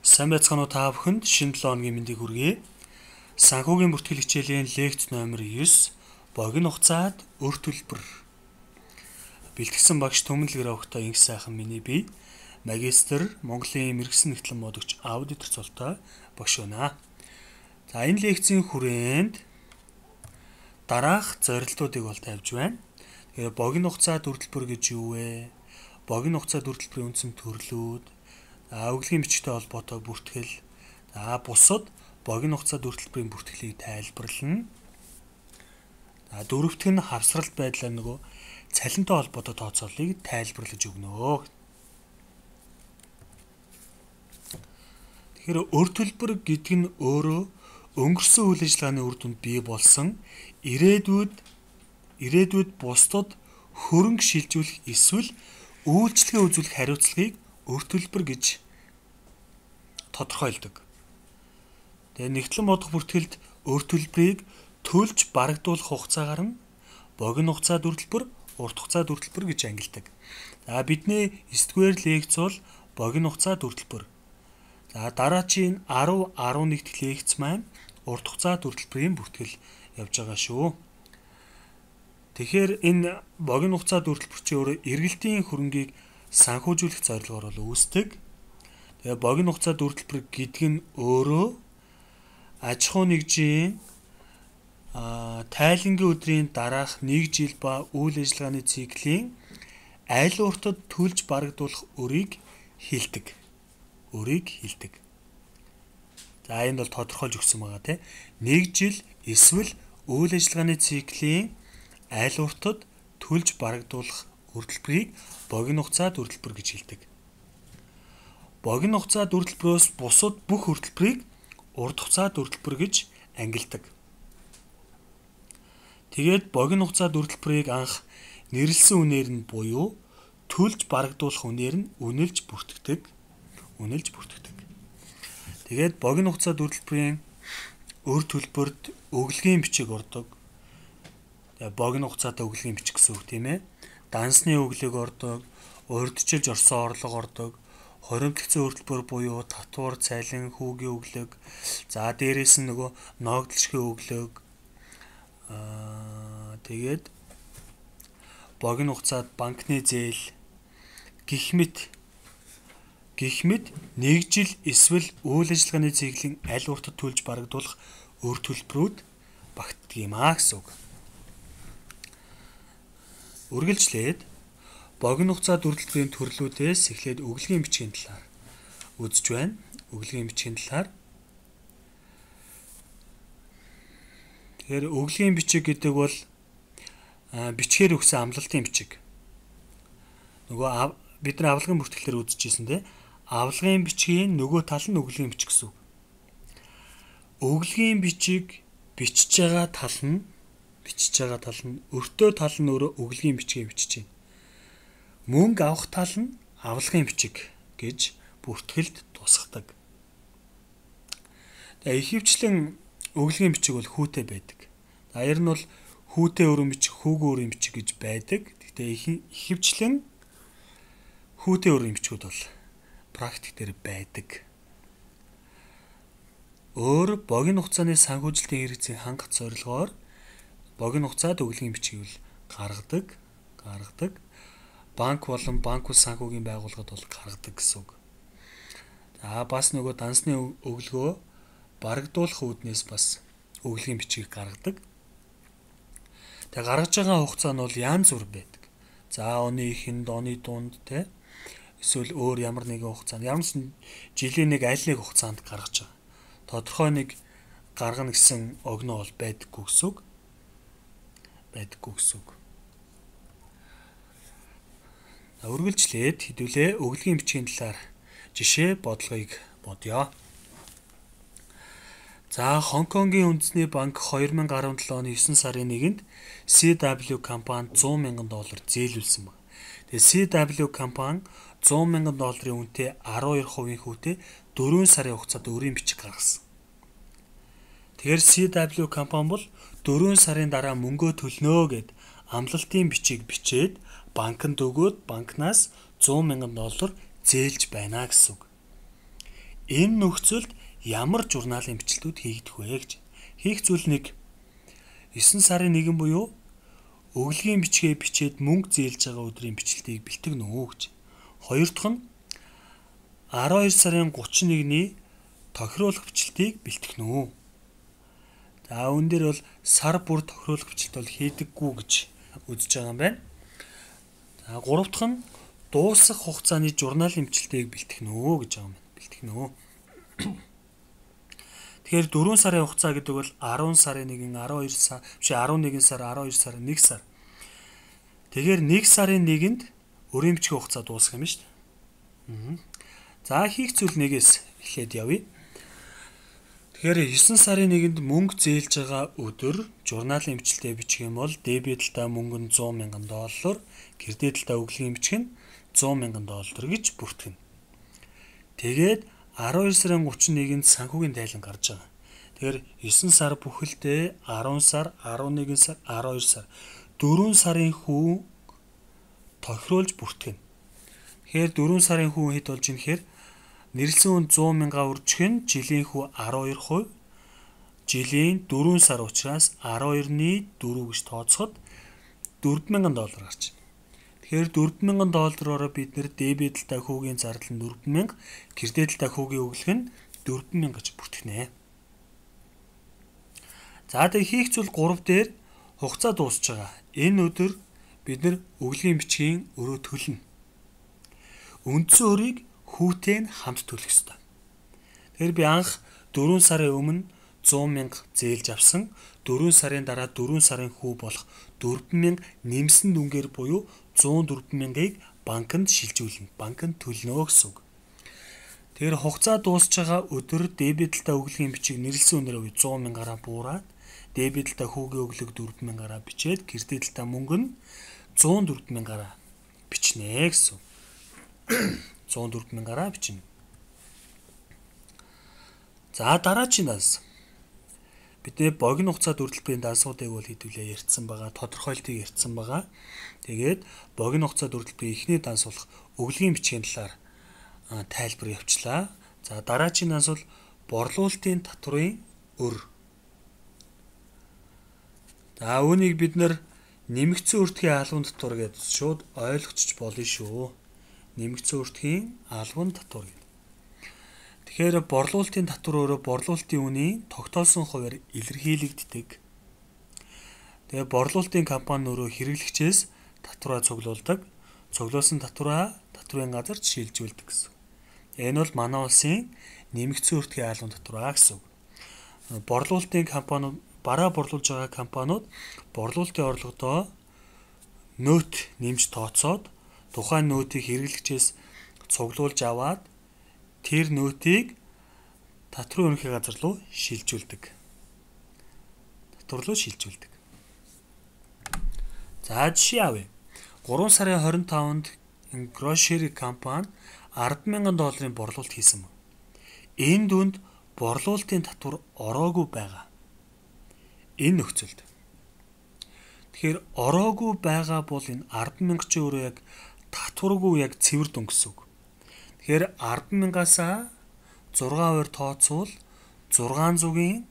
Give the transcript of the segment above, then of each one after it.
Сайн байцгаана уу та бүхэнд шинэ 7 өдрийн мэндийг хүргэе. Санхүүгийн бүртгэл хичээлийн лекц номер 9 богино хугацаад өр төлбөр. Бэлтгэсэн багш Төмөнлгэр авахтаа инх сайхан миний бие магистр Монголын мэрэгсэн нэгтлэн модогч аудитор цолтой багш байна. За энэ лекцийн хүрээнд дараах зорилтуудыг бол тавьж байна. Тэгэхээр богино хугацаад өр төлбөр гэж юу вэ? Богино хугацаад өр төлбөрийн үндсэн төрлүүд өвлөгийн бичгтэй холбоотой бүртгэл за бусад богино хугацаанд үйлдвэрийн бүртгэлийг тайлбарлана. За дөрөвтг нь хавсралт байдлаар нөгөө цалинтай холбоотой тооцоолыг тайлбарлаж өгнө. Тэгэхээр өр төлбөр гэдэг нь өөрөө өнгөрсөн үйл ажиллагааны үр дүнд бий болсон ирээдүйд ирээдүйд бусдад хөрөнгө шилжүүлэх эсвэл үйлчлэгээ үзүүлэх хариуцлагыг өр төлбөр гэж тодорхойлдог. Тэгээ нэгтлэн бодох бүртгэлд өр төлбөрийг төлж барагдуулах хугацаагаар нь богино хугацаа дүртэлбэр, урт хугацаа дүртэлбэр гэж ангилдаг. За бидний 9-р лекц бол богино хугацаа дүртэлбэр. За дараачийн 10 11-р лекц маань урт хугацаа дүртэлбэрийн бүртгэл явж байгаа шүү. Тэгэхээр энэ богино хугацаа дүртэлбэр чи өөрө эргэлтийн хөрөнгийг санхүүжүүлэх зорилгоор бол үүсдэг. Тэгээ богино хугацаанд үр дэлбэр гэдэг нь өөрөө аж ахуй нэгжийн а тайлангийн өдрийн дараах 1 жил ба үйл ажиллагааны циклийн аль уртад төлж барагдуулах өрийг хилдэг. Өрийг хилдэг. За энд бол тодорхойлж өгсөн байгаа тийм. 1 жил эсвэл үйл ажиллагааны циклийн аль уртад төлж барагдуулах Хүртэлбэрийг богино хугацаад хүртэлбэр гэж хэлдэг. Богино хугацаад хүртэлбэрөөс бусад бүх хүртэлбэрийг урт хугацаад хүртэлбэр гэж ангилдаг. Тэгээд богино хугацаад хүртэлбэрийг анх нэрлсэн үнээр нь буюу төлж барагдуулах үнээр нь үнэлж бүртгэдэг. Үнэлж бүртгэдэг. Тэгээд богино хугацаад хүртэлбэрийн өр төлбөрд өглөгийн бичиг ордог. Тэгээ богино хугацаатай өглөгийн бичиг гэсэн үг тийм ээ дансны өглөг ордог, урдчилж орсон орлого ордог, хоримтлцэн хөтөлбөр буюу татвар, цалин, хүүгийн өглөг, за дээрээс нь нөгөө ноогдлшгийн өглөг аа тэгээд богино хугацаад банкны зээл гих мэт гих мэт 1 жил эсвэл үйл ажиллагааны цэглэн аль уртад төлж барагдуулах өр төлбөрүүд багтдаг юм аа гэсэн үг. Үргэлжлээд богино хугацаа дүрдэлтийн төрлүүдээс эхлээд өглөгийн бичгийн талаар үзэж байна. Өглөгийн бичгийн талаар Тэгэхээр өглөгийн бичиг гэдэг бол бичгээр өгсөн амлалтын бичиг. Нөгөө бид нар авлагын бүртгэлээр үзчихсэн тийм авлагын бичгийн нөгөө тал нь өглөгийн бичиг гэсэн үг. Өглөгийн бичиг бичиж байгаа тал нь бичиж байгаа тал нь өртөө тал нь өөрөө өглөгийн бичгээ бичиж байна. Мөнгө авах тал нь авлагын бичиг гэж бүртгэлд тусгадаг. Тэгээ ихэвчлэн өглөгийн бичиг бол хүүтэй байдаг. Аяр нь бол хүүтэй өрөн бичиг, хүүгөө өрөн бичиг гэж байдаг. Гэхдээ ихэвчлэн хүүтэй өрөн бичгүүд бол практик дээр байдаг. Өөр богино хугацааны санхүүжилтийн хэрэгцээ хангах зорилгоор богино хугацаанд өвлгийн бичгийг гаргадаг, гаргадаг. Банк болон банк ус санхүүгийн байгууллагад бол гаргадаг гэсэн үг. За бас нөгөө дансны өглөө барагдуулах үүднээс бас өвлгийн бичгийг гаргадаг. Тэгээ гаргаж байгаа хугацаа нь бол янз бүр байдаг. За оны ихэнд, оны дунд тийм эсвэл өөр ямар нэгэн хугацаанд ямар нэгэн жилийн нэг аль нэг хугацаанд гаргаж байгаа. Тодорхой нэг гаргана гэсэн огноо бол байдаггүй гэсэн үг байдаггүй гэсэн үг. Үргэлжлээд хэдүүлээ өглөгийн бичгийн талаар жишээ бодлогыг бодъё. За Хонконгийн үндэсний банк 2017 оны 9 сарын 1-нд CW компанид 100 сая доллар зээлүүлсэн байна. Тэгээ CW компани 100 сая долларын үнэтэй 12% хүүтэй 4 сарын хугацаанд өрийн бичиг гаргасан. Тэр CW компани бол 4 сарын дараа мөнгөө төлнө гэд амлалтын бичиг бичээд банкнд өгөөд банкнаас 100 мянган доллар зээлж байна гэсэн үг. Энэ нөхцөлд ямар журналын бичлэлүүд хийгдэх вэ гэж хийх зүйл нэг 9 сарын 1 буюу өвлгийн бичгээ бичээд мөнгө зээлж байгаа өдрийн бичлэлтийг бэлтгэн үү гэж. Хоёр дахь нь 12 сарын 31-ний тохируулах бичлэлтийг бэлтгэн үү. За үүн дээр бол сар бүр тохируулах бичлэг бол хийдэггүй гэж үзэж байгаа юм байна. За гурав дахь нь дуусах хугацааны журнал эмчилтэйг бэлтгэх нөө гэж байгаа юм байна. Бэлтгэх нөө. Тэгэхээр 4 сарын хугацаа гэдэг бол 10 сарын 1, 12 сар, биш 11 сар, 12 сар, 1 сар. Тэгэхээр 1 сарын 1-нд өрөмчгийн хугацаа дуусах юм шүү дээ. Аа. За хийх зүйл нэгээс эхлээд явъя. Тэгэхээр 9 сарын 1-нд мөнгө зээлж байгаа өдөр журналын имчилтэд бичих юм бол дебетэлтэй мөнгө нь 100 сая доллар, кредитэлтэй өглөгийн бичих нь 100 сая доллар гэж бүртгэнэ. Тэгээд 12 сарын 31-нд санхүүгийн тайлан гарч байгаа. Тэгэхээр 9 сар бүхэлдээ 10 сар, 11 сар, 12 сар 4 сарын хүү тохируулж бүртгэнэ. Тэгэхээр 4 сарын хүү хэд болж юм хэрэг Нэрлсэн хүн 100 мянга үржих нь жилийн хүү 12%, жилийн 4 сар учраас 12.4 гэж тооцоход 4000 доллар гарч байна. Тэгэхээр 4000 доллараараа бид нэр дебетэлтэй хүүгийн зардал нь 4000, кредитэлтэй хүүгийн өглөх нь 4000 гэж бүртгэнэ. За тэгээ хийх зүйл 3 дээр хугацаа дуусж байгаа. Энэ өдөр бид нар өвлийн бичгийн өрөө төлнө. Үндсэн өрийг хүүтэй нь хамт төлөх ёстой. Тэгэхээр би анх 4 сарын өмнө 100 мянга зээлж авсан 4 сарын дараа 4 сарын хүү болох 4000 нэмсэн дүнгээр буюу 104 мянгаыг банкнд шилжүүлнэ. Банкнд төлнө гэсэн үг. Тэгэхээр хугацаа дуусж байгаа өдөр дебетэлтэй өглөгийн бичиг нэрлсэн өнөрөө 100 мянгаараа буураад дебетэлтэй хүүгийн өглөг 4 мянгаараа бичээд кредитэлтэй мөнгө нь 104 мянгаараа бичнэ гэсэн. 104 мянгаар бичнэ. За дараагийн данс. Бид нэ богино хугацаанд үрдэлбэрийн дансуудыг бол хэдүүлээ ярьцсан байгаа, тодорхойлтыг ярьцсан байгаа. Тэгээд богино хугацаанд үрдэлбэрийн эхний данс болох өвлгийн бичгийн талаар тайлбар явуулчлаа. За дараагийн данс бол борлуулалтын татврын өр. За үүнийг бид нэмэгдсэн үрдгийн албан татвар гэж шууд ойлгочих болно шүү нэмэгдсэн үртгийн албан татвар гэдэг. Тэгэхээр борлуулалтын татвар өөрөө борлуулалтын үнийн тогтоосон хувьар илэрхийлэгддэг. Тэгээ борлуулалтын компани өөрөө хэрэглэгчээс татвараа цуглуулдаг. Цуглуулсан татвараа татварын газар шилжүүлдэг гэсэн. Энэ бол манай улсын нэмэгдсэн үртгийн албан татвараа гэсэн. Борлуулалтын компаниуд бараа борлуулж байгаа компаниуд борлуулалтын орлогодоо нөт нэмж тооцоод тухайн нөөтийг хэрэглэгчээс цуглуулж аваад тэр нөөтийг татруу өнөхийн газар руу шилжүүлдэг. Татвар руу шилжүүлдэг. За жишээ авъя. 3 сарын 25-нд grocery компани 100000 долларын борлуулалт хийсэн мөн. Энэ дүнд борлуулалтын татвар ороогүй байгаа. Энэ нөхцөлд. Тэгэхээр ороогүй байгаа бол энэ 100000 ч өөрөө яг татваргүй яг цэвэр дүн гэсэн үг. Тэгэхээр 100000-аас 6 хувиар тооцвол 600-ийн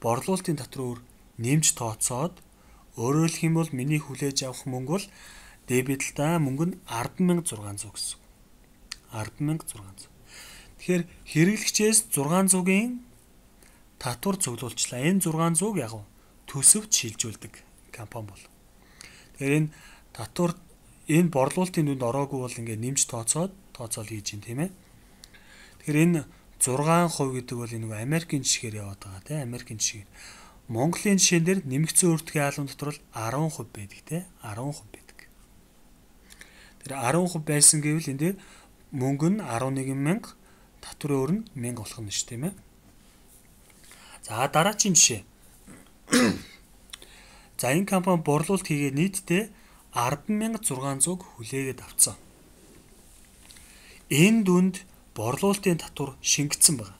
борлуулалтын татвар нэмж тооцоод өөрөөр хэлэх юм бол миний хүлээж авах мөнгө бол дебетэлдаа мөнгө нь 10600 гэсэн. 10600. Тэгэхээр хэрэглэгчээс 600-ийн татвар зөвлүүлчлээ. Энэ 600-г яг төсөвч шилжүүлдэг компани бол. Тэгэхээр энэ татвар энэ борлуулалтын дүнд ороогүй бол ингээд нэмж тооцоод тооцоол хийж ин тийм ээ. Тэгэхээр энэ 6% гэдэг бол энэ Америкийн жишгээр яваад байгаа тийм Америкийн жишгээр. Монголын жишээн дээр нэмэгдсэн өөртгөө хаалм дотор бол 10% байдаг тийм 10% байдаг. Тэр 10% байсан гэвэл энэ дээр мөнгө нь 11 мянга татвар өөр нь 1000 болох нь шүү тийм ээ. За дараагийн жишээ. За энэ компани борлуулалт хийгээ нийтдээ 10600-г хүлээгээд авцсан. Энэ дүнд борлуулалтын татвар шингэсэн байна.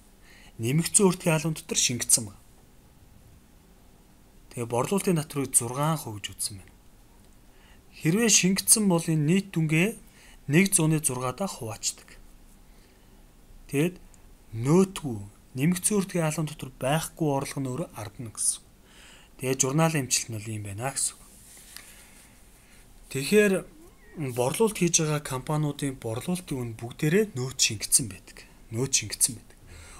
Нэмэгц өөртгөө алуун дотор шингэсэн байна. Тэгээ борлуулалтын татварыг 6% гэж үзсэн байна. Хэрвээ шингэсэн бол энэ нийт дүнгээ 106-ада хуваачдаг. Тэгэд нөөтгүү нэмэгц өөртгөө алуун дотор байхгүй орлого нөр 11 гэсэн. Тэгээ журнал эмчилт нь юм байна гэсэн. Тэгэхээр борлуулалт хийж байгаа компаниудын борлуулалтын үн бүгдээрээ нөөц шингэсэн байдаг. Нөөц шингэсэн байдаг.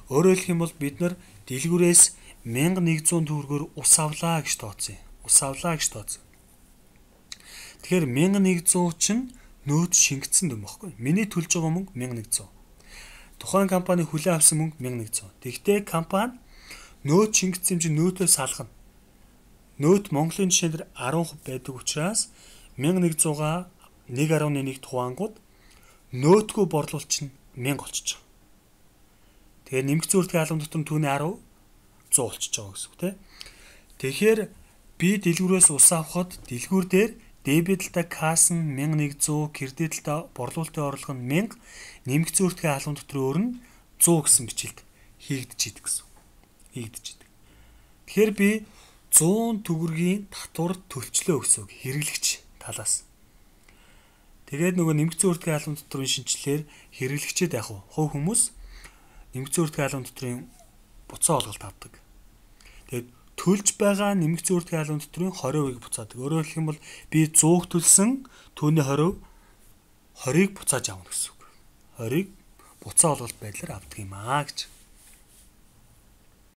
Өөрөөр хэлэх юм бол бид нар дэлгүүрээс 1100 төгрөгөөр ус авлаа гэж тооцсон юм. Ус авлаа гэж тооцсон. Тэгэхээр 1100 чинь нөөц шингэсэн юм баггүй. Миний төлж байгаа мөнгө 1100. Тухайн компани хүлээн авсан мөнгө 1100. Тэгвэл компани нөөц шингэсэн юм чинь нөөтөө салхна. Нөөт Монголын жишээн дээр 10% байдаг учраас 1100 1.1 тухаангууд нөөтгөө борлуулч нь 1000 болчихж байгаа. Тэгээ нэмэх зөвлөлтийн албан тутам түүний 10 100 болчихж байгаа гэсэн үг тийм. Тэгэхээр би дэлгүүрээс ус авахад дэлгүүр дээр дебетэлтэй касс нь 1100, кредитэлтэй борлуулалтын орлого нь 1000, нэмэх зөвлөлтийн албан дотор өөр нь 100 гэсэн бичлэлд хийгдэж идэг гэсэн. Хийгдэж идэг. Тэгэхээр би 100 төгрөгийн татвар төлчлөө гэсэн үг хэрэглэгч талаас. Тэгээд нөгөө нэмэгцэн үрдгийн хаалган дотрын шинжилгээр хэрэглэгчээд яг хуу хүмүүс нэмэгцэн үрдгийн хаалган дотрын буцаа олголт авдаг. Тэгээд төлж байгаа нэмэгцэн үрдгийн хаалган дотрын 20%-ийг буцаадаг. Өөрөөр хэлэх юм бол би 100-г төлсөн түүний 20 20-ыг буцааж авна гэсэн үг. 20-ыг буцаа олголт байдлаар авдаг юм аа гэж.